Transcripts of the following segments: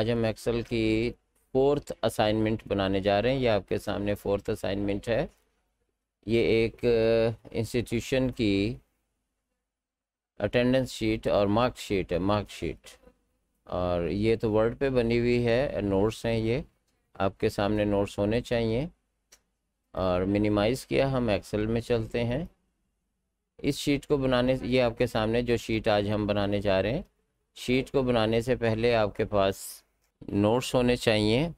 आज हम एक्सेल की फोर्थ असाइनमेंट बनाने जा रहे हैं ये आपके सामने फोर्थ असाइनमेंट है ये एक इंस्टीट्यूशन की अटेंडेंस शीट और मार्क शीट है मार्क शीट और ये तो वर्ड पे बनी हुई है नोट्स हैं ये आपके सामने नोट्स होने चाहिए और मिनिमाइज़ किया हम एक्सेल में चलते हैं इस शीट को बनाने ये आपके सामने जो शीट आज हम बनाने जा रहे हैं शीट को बनाने से पहले आपके पास नोट्स होने चाहिए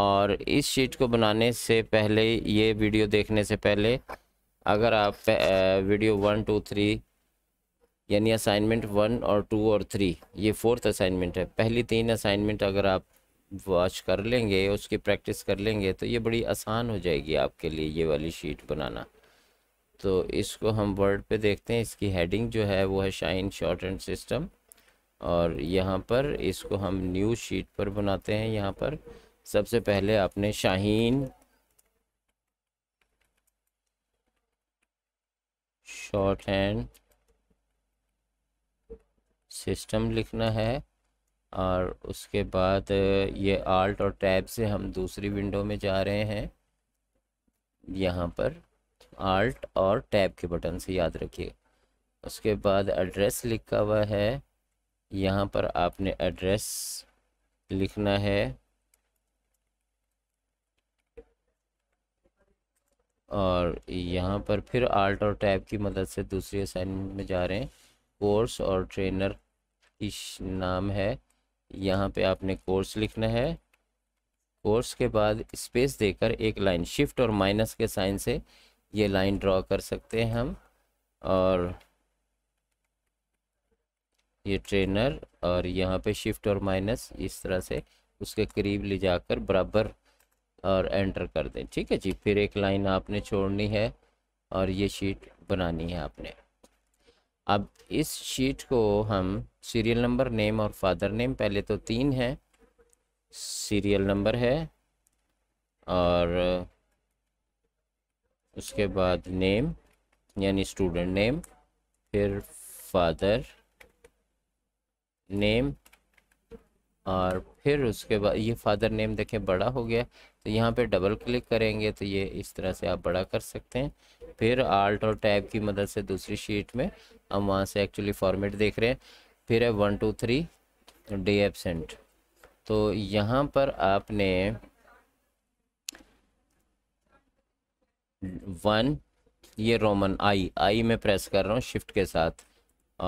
और इस शीट को बनाने से पहले ये वीडियो देखने से पहले अगर आप वीडियो वन टू थ्री यानी असाइनमेंट वन और टू और थ्री ये फोर्थ असाइनमेंट है पहली तीन असाइनमेंट अगर आप वॉच कर लेंगे उसकी प्रैक्टिस कर लेंगे तो ये बड़ी आसान हो जाएगी आपके लिए ये वाली शीट बनाना तो इसको हम वर्ड पे देखते हैं इसकी हेडिंग जो है वो है शाइन शॉर्ट एंड सिस्टम और यहाँ पर इसको हम न्यू शीट पर बनाते हैं यहाँ पर सबसे पहले आपने शाहीन शॉर्ट हैंड सिस्टम लिखना है और उसके बाद ये आल्ट और टैब से हम दूसरी विंडो में जा रहे हैं यहाँ पर आल्ट और टैब के बटन से याद रखिए उसके बाद एड्रेस लिखा हुआ है यहाँ पर आपने एड्रेस लिखना है और यहाँ पर फिर आल्ट और टैब की मदद से दूसरी असाइनमेंट में जा रहे हैं कोर्स और ट्रेनर इस नाम है यहाँ पे आपने कोर्स लिखना है कोर्स के बाद स्पेस देकर एक लाइन शिफ्ट और माइनस के साइन से ये लाइन ड्रॉ कर सकते हैं हम और ये ट्रेनर और यहाँ पे शिफ्ट और माइनस इस तरह से उसके करीब ले जाकर बराबर और एंटर कर दें ठीक है जी फिर एक लाइन आपने छोड़नी है और ये शीट बनानी है आपने अब इस शीट को हम सीरियल नंबर नेम और फादर नेम पहले तो तीन है सीरियल नंबर है और उसके बाद नेम यानी स्टूडेंट नेम फिर फादर नेम और फिर उसके बाद ये फादर नेम देखें बड़ा हो गया तो यहाँ पे डबल क्लिक करेंगे तो ये इस तरह से आप बड़ा कर सकते हैं फिर आल्ट और टैब की मदद से दूसरी शीट में हम वहाँ से एक्चुअली फॉर्मेट देख रहे हैं फिर है one two three day absent तो यहाँ पर आपने वन ये रोमन आई आई में प्रेस कर रहा हूँ शिफ्ट के साथ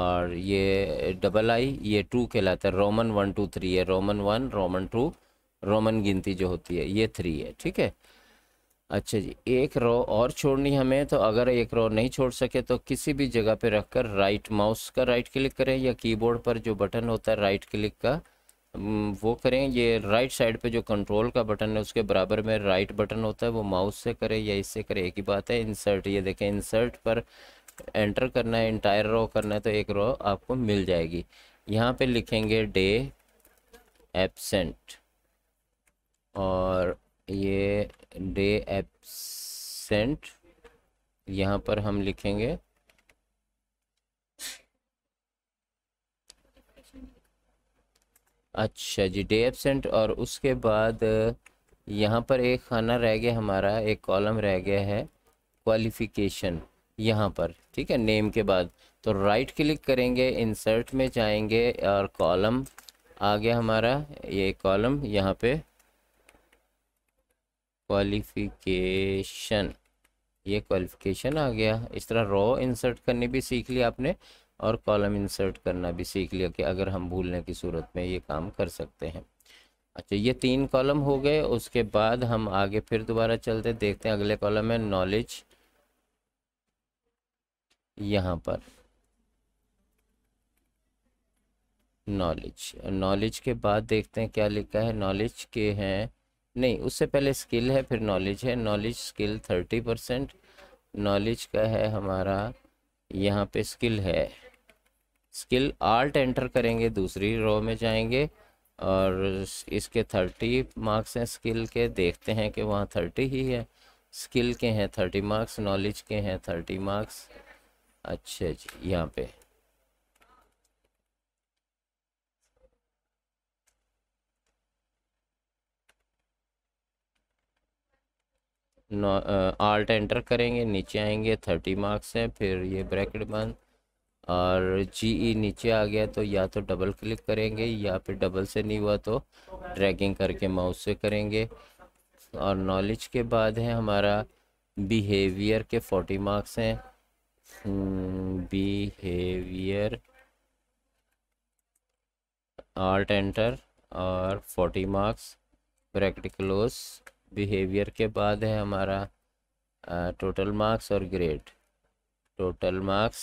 और ये डबल आई ये टू कहलाता है रोमन वन टू थ्री है Roman one Roman two Roman गिनती जो होती है ये थ्री है ठीक है अच्छा जी एक रो और छोड़नी हमें तो अगर एक रो नहीं छोड़ सके तो किसी भी जगह पे रखकर राइट माउस का राइट क्लिक करें या कीबोर्ड पर जो बटन होता है राइट क्लिक का वो करें ये राइट साइड पे जो कंट्रोल का बटन है उसके बराबर में राइट बटन होता है वो माउस से करें या इससे करें एक ही बात है इंसर्ट ये देखें इंसर्ट पर एंटर करना है इंटायर रो करना है तो एक रो आपको मिल जाएगी यहाँ पे लिखेंगे डे एबसेंट और ये डे एबसेंट यहाँ पर हम लिखेंगे अच्छा जी डे एबसेंट और उसके बाद यहाँ पर एक खाना रह गया हमारा एक कॉलम रह गया है क्वालिफिकेशन यहाँ पर ठीक है नेम के बाद तो राइट क्लिक करेंगे इंसर्ट में जाएंगे और कॉलम आ गया हमारा ये कॉलम यहाँ पे क्वालिफिकेशन ये क्वालिफिकेशन आ गया इस तरह रॉ इंसर्ट करनी भी सीख लिया आपने और कॉलम इंसर्ट करना भी सीख लिया कि अगर हम भूलने की सूरत में ये काम कर सकते हैं अच्छा ये तीन कॉलम हो गए उसके बाद हम आगे फिर दोबारा चलते देखते हैं अगले कॉलम है नॉलेज यहाँ पर नॉलेज नॉलेज के बाद देखते हैं क्या लिखा है नॉलेज के हैं नहीं उससे पहले स्किल है फिर नॉलेज है knowledge skill thirty percent knowledge का है हमारा यहाँ पे स्किल है स्किल आर्ट एंटर करेंगे दूसरी रो में जाएंगे और इसके थर्टी मार्क्स हैं स्किल के देखते हैं कि वहाँ थर्टी ही है स्किल के हैं थर्टी मार्क्स नॉलेज के हैं थर्टी मार्क्स अच्छा जी यहाँ पे आल्ट एंटर करेंगे नीचे आएंगे थर्टी मार्क्स हैं फिर ये ब्रैकेट बंद और जी ई e नीचे आ गया तो या तो डबल क्लिक करेंगे या फिर डबल से नहीं हुआ तो ड्रैगिंग करके माउस से करेंगे और नॉलेज के बाद है हमारा बिहेवियर के फोर्टी मार्क्स हैं बिहेवियर आर्ट एंटर और forty marks bracket close behaviour के बाद है हमारा टोटल मार्क्स और ग्रेड टोटल मार्क्स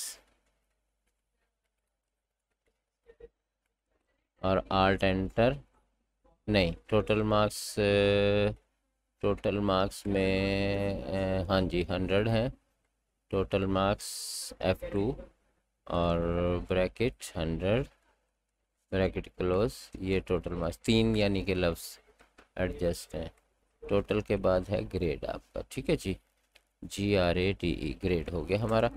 और आर्ट एंटर नहीं टोटल मार्क्स टोटल मार्क्स में हाँ जी हंड्रेड हैं टोटल मार्क्स एफ टू और ब्रैकेट हंड्रेड ब्रैकेट क्लोज ये टोटल मार्क्स तीन यानी कि लफ्स एडजस्ट हैं टोटल के बाद है ग्रेड आपका ठीक है जी G R A T E grade हो गया हमारा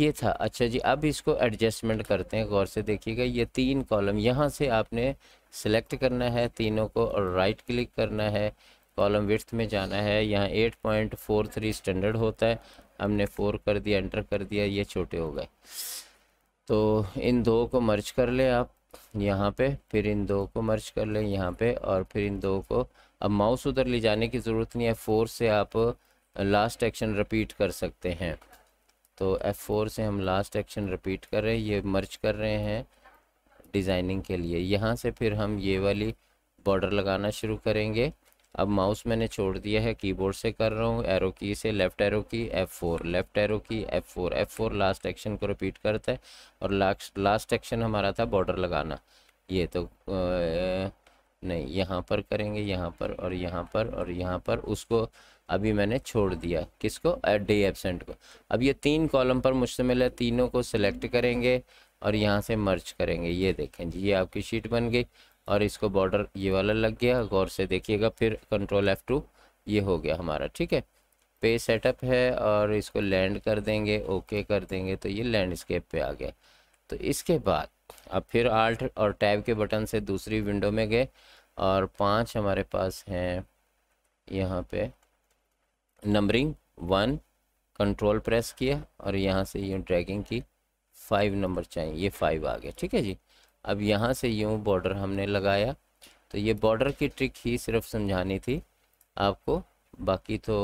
ये था अच्छा जी अब इसको एडजस्टमेंट करते हैं गौर से देखिएगा ये तीन कॉलम यहाँ से आपने सेलेक्ट करना है तीनों को और राइट क्लिक करना है कॉलम विर्थ में जाना है यहाँ 8.43 स्टैंडर्ड होता है हमने फोर कर दिया एंटर कर दिया ये छोटे हो गए तो इन दो को मर्ज कर लें आप यहाँ पे फिर इन दो को मर्ज कर लें यहाँ पे और फिर इन दो को अब माउस उधर ले जाने की ज़रूरत नहीं है फोर से आप लास्ट एक्शन रिपीट कर सकते हैं तो एफ फोर से हम लास्ट एक्शन रिपीट कर रहे हैं ये मर्ज कर रहे हैं डिज़ाइनिंग के लिए यहाँ से फिर हम ये वाली बॉर्डर लगाना शुरू करेंगे अब माउस मैंने छोड़ दिया है कीबोर्ड से कर रहा हूँ एरो की से left arrow key F four left arrow key F four F four last action को रिपीट करता है और लास्ट लास्ट एक्शन हमारा था बॉर्डर लगाना ये तो आ, नहीं यहाँ पर करेंगे यहाँ पर और यहाँ पर और यहाँ पर उसको अभी मैंने छोड़ दिया किसको डे एबसेंट को अब ये तीन कॉलम पर मुश्तमिल है तीनों को सिलेक्ट करेंगे और यहाँ से मर्च करेंगे ये देखें जी ये आपकी शीट बन गई और इसको बॉर्डर ये वाला लग गया गौर से देखिएगा फिर कंट्रोल एफ टू ये हो गया हमारा ठीक है पे सेटअप है और इसको लैंड कर देंगे ओके कर देंगे तो ये लैंडस्केप पे आ गया तो इसके बाद अब फिर आल्ट और टैब के बटन से दूसरी विंडो में गए और पांच हमारे पास हैं यहाँ पे नंबरिंग वन कंट्रोल प्रेस किया और यहाँ से ये ड्रैगिंग की फाइव नंबर चाहिए ये फाइव आ गया ठीक है जी अब यहाँ से यूँ बॉर्डर हमने लगाया तो ये बॉर्डर की ट्रिक ही सिर्फ समझानी थी आपको बाकी तो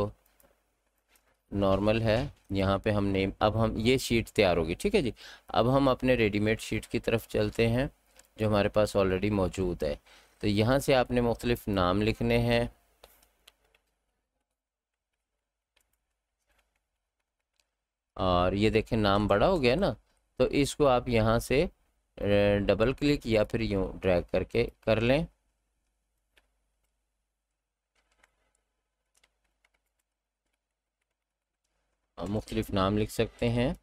नॉर्मल है यहाँ पे हम नेम अब हम ये शीट तैयार होगी ठीक है जी अब हम अपने रेडीमेड शीट की तरफ चलते हैं जो हमारे पास ऑलरेडी मौजूद है तो यहाँ से आपने मुख्तलिफ नाम लिखने हैं और ये देखें नाम बड़ा हो गया ना तो इसको आप यहाँ से डबल क्लिक या फिर यूँ ड्रैग करके कर लें मुख्तलिफ नाम लिख सकते हैं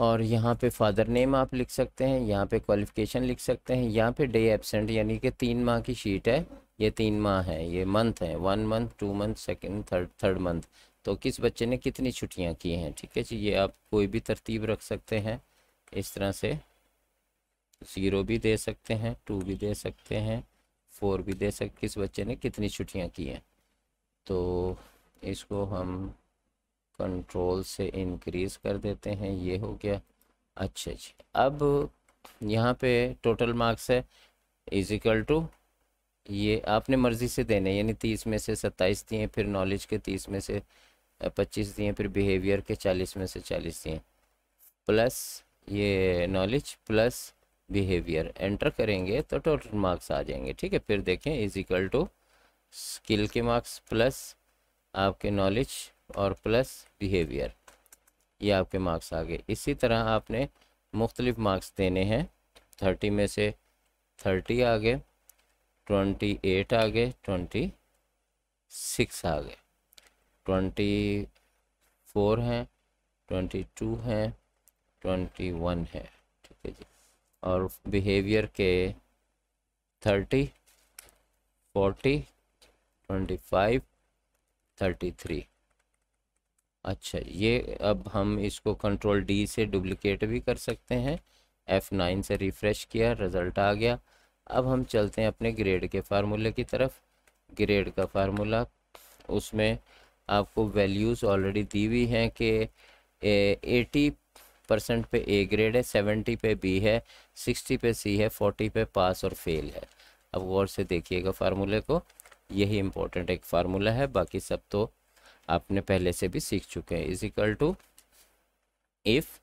और यहाँ पे फादर नेम आप लिख सकते हैं यहाँ पे क्वालिफिकेशन लिख सकते हैं यहाँ पे डे एबसेंट यानी कि तीन माह की शीट है ये तीन माह है ये मंथ है one month two month second third third month तो किस बच्चे ने कितनी छुट्टियां की हैं ठीक है जी ये आप कोई भी तरतीब रख सकते हैं इस तरह से ज़ीरो भी दे सकते हैं टू भी दे सकते हैं फोर भी दे सकते किस बच्चे ने कितनी छुट्टियां की हैं तो इसको हम कंट्रोल से इंक्रीज़ कर देते हैं ये हो गया अच्छा जी अब यहाँ पे टोटल मार्क्स है इजिकल टू ये आपने मर्ज़ी से देने यानी तीस में से सत्ताईस दिए फिर नॉलेज के तीस में से पच्चीस दिए फिर बिहेवियर के चालीस में से चालीस दिए प्लस ये नॉलेज प्लस बिहेवियर एंटर करेंगे तो टोटल मार्क्स आ जाएंगे ठीक है फिर देखें इज इक्वल टू स्किल के मार्क्स प्लस आपके नॉलेज और प्लस बिहेवियर ये आपके मार्क्स आ गए इसी तरह आपने मुख्तलिफ मार्क्स देने हैं थर्टी में से थर्टी आ गए ट्वेंटी एट आ गए ट्वेंटी सिक्स आ गए ट्वेंटी फोर हैं ट्वेंटी टू हैं ट्वेंटी वन है ठीक है जी और बिहेवियर के thirty forty twenty five thirty three अच्छा ये अब हम इसको कंट्रोल डी से डुप्लिकेट भी कर सकते हैं एफ़ नाइन से रिफ़्रेश किया रिज़ल्ट आ गया अब हम चलते हैं अपने ग्रेड के फार्मूले की तरफ ग्रेड का फार्मूला उसमें आपको वैल्यूज़ ऑलरेडी दी हुई हैं कि एटी परसेंट पे ए ग्रेड है सेवेंटी पे बी है सिक्सटी पे सी है फोर्टी पे पास और फेल है अब गौर से देखिएगा फार्मूले को यही इम्पोर्टेंट एक फार्मूला है बाकी सब तो आपने पहले से भी सीख चुके हैं is equal to if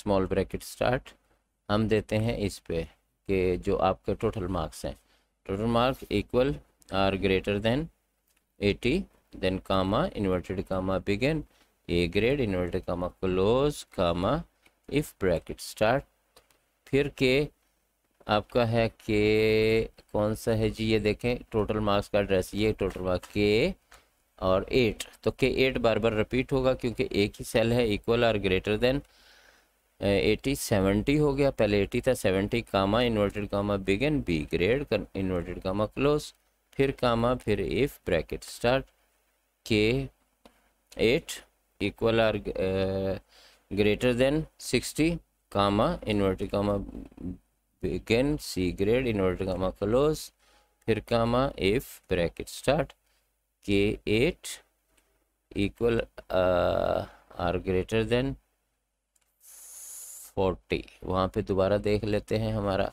small bracket start हम देते हैं इस पे कि जो आपके टोटल मार्क्स हैं total marks equal or greater than eighty then comma inverted comma begin a grade inverted comma close comma if bracket start फिर के आपका है के कौन सा है जी ये देखें टोटल मार्क्स का एड्रेस ये टोटल मार्क्स के और एट तो के एट बार बार रिपीट होगा क्योंकि एक ही सेल है इक्वल और ग्रेटर देन एटी सेवेंटी हो गया पहले एटी था seventy comma inverted comma begin B grade inverted comma close फिर कामा फिर if bracket start K eight equal or greater than sixty comma inverted comma begin C grade inverted comma close फिर comma if bracket start K eight equal or greater than forty वहाँ पे दोबारा देख लेते हैं हमारा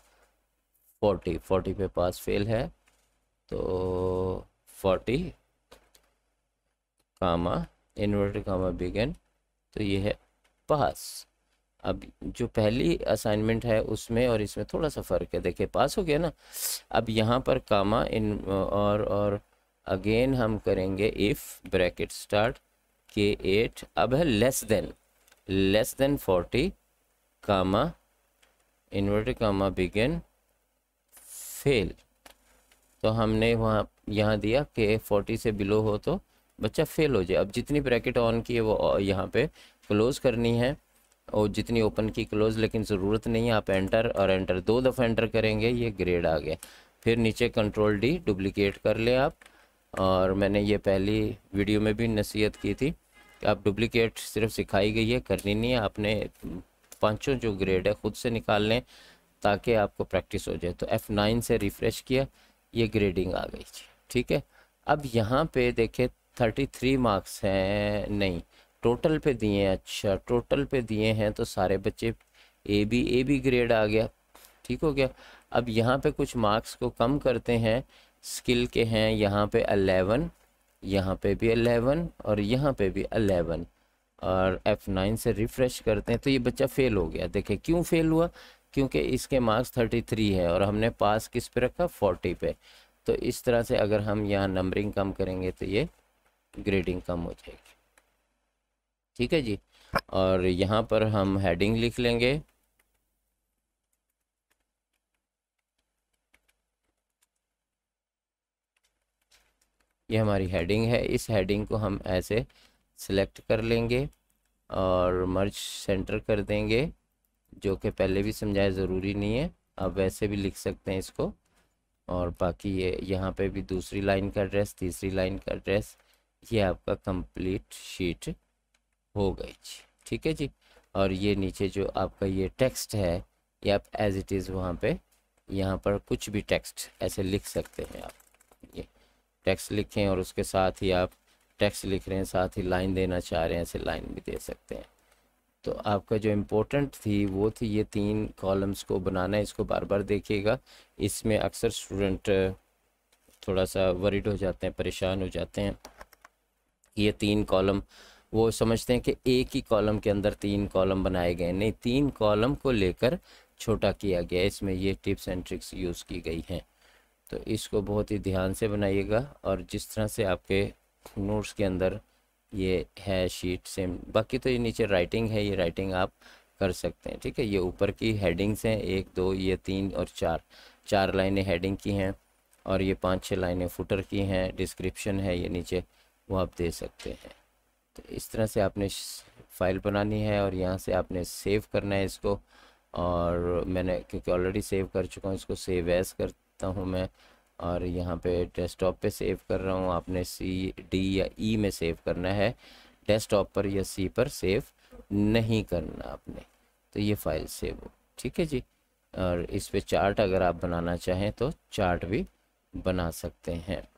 forty forty पे पास fail है तो forty comma inverted comma begin तो ये है पास अब जो पहली असाइनमेंट है उसमें और इसमें थोड़ा सा फ़र्क है देखिए पास हो गया ना अब यहाँ पर कामा इन और और अगेन हम करेंगे if bracket start K eight अब है less than less than forty comma inverted comma begin fail तो हमने वहाँ यहाँ दिया के फोर्टी से बिलो हो तो बच्चा फेल हो जाए अब जितनी ब्रैकेट ऑन की है वो यहाँ पे क्लोज़ करनी है और जितनी ओपन की क्लोज़ लेकिन ज़रूरत नहीं है आप एंटर और एंटर दो दफ़ा एंटर करेंगे ये ग्रेड आ गया फिर नीचे कंट्रोल डी डुप्लीकेट कर लें आप और मैंने ये पहली वीडियो में भी नसीहत की थी कि आप डुप्लिकेट सिर्फ सिखाई गई है करनी नहीं है आपने पाँचों जो ग्रेड है ख़ुद से निकाल लें ताकि आपको प्रैक्टिस हो जाए तो एफ़ नाइन से रिफ़्रेश किया ये ग्रेडिंग आ गई थी ठीक है अब यहाँ पे देखें थर्टी थ्री मार्क्स हैं नहीं टोटल पे दिए हैं अच्छा टोटल पे दिए हैं तो सारे बच्चे A B A B grade आ गया ठीक हो गया अब यहाँ पे कुछ मार्क्स को कम करते हैं स्किल के हैं यहाँ पे अलेवन यहाँ पे भी अलेवन और यहाँ पे भी अलेवन और एफ़ नाइन से रिफ़्रेश करते हैं तो ये बच्चा फ़ेल हो गया देखें क्यों फ़ेल हुआ क्योंकि इसके मार्क्स थर्टी थ्री है और हमने पास किस पे रखा फोर्टी पे तो इस तरह से अगर हम यहाँ नंबरिंग कम करेंगे तो ये ग्रेडिंग कम हो जाएगी ठीक है जी और यहाँ पर हम हेडिंग लिख लेंगे ये हमारी हेडिंग है इस हेडिंग को हम ऐसे सिलेक्ट कर लेंगे और मर्ज सेंटर कर देंगे जो कि पहले भी समझाया ज़रूरी नहीं है आप वैसे भी लिख सकते हैं इसको और बाकी ये यहाँ पे भी दूसरी लाइन का एड्रेस तीसरी लाइन का एड्रेस ये आपका कंप्लीट शीट हो गई जी ठीक है जी और ये नीचे जो आपका ये टेक्स्ट है ये आप एज इट इज़ वहाँ पे यहाँ पर कुछ भी टेक्स्ट ऐसे लिख सकते हैं आप ये टेक्स्ट लिखें और उसके साथ ही आप टेक्स्ट लिख रहे हैं साथ ही लाइन देना चाह रहे हैं ऐसे लाइन भी दे सकते हैं तो आपका जो इम्पोर्टेंट थी वो थी ये तीन कॉलम्स को बनाना इसको बार बार देखिएगा इसमें अक्सर स्टूडेंट थोड़ा सा वरीड हो जाते हैं परेशान हो जाते हैं ये तीन कॉलम वो समझते हैं कि एक ही कॉलम के अंदर तीन कॉलम बनाए गए नहीं तीन कॉलम को लेकर छोटा किया गया इसमें ये टिप्स एंड ट्रिक्स यूज़ की गई हैं तो इसको बहुत ही ध्यान से बनाइएगा और जिस तरह से आपके नोट्स के अंदर ये है शीट सेम बाकी तो ये नीचे राइटिंग है ये राइटिंग आप कर सकते हैं ठीक है ये ऊपर की हेडिंग्स हैं एक दो ये तीन और चार चार लाइनें हेडिंग की हैं और ये पांच छह लाइनें फुटर की हैं डिस्क्रिप्शन है ये नीचे वो आप दे सकते हैं तो इस तरह से आपने फाइल बनानी है और यहाँ से आपने सेव करना है इसको और मैंने क्योंकि ऑलरेडी सेव कर चुका हूँ इसको सेव एस करता हूँ मैं और यहाँ पे डेस्कटॉप पे सेव कर रहा हूँ आपने सी डी या ई e में सेव करना है डेस्कटॉप पर या सी पर सेव नहीं करना आपने तो ये फाइल सेव हो ठीक है जी और इस पे चार्ट अगर आप बनाना चाहें तो चार्ट भी बना सकते हैं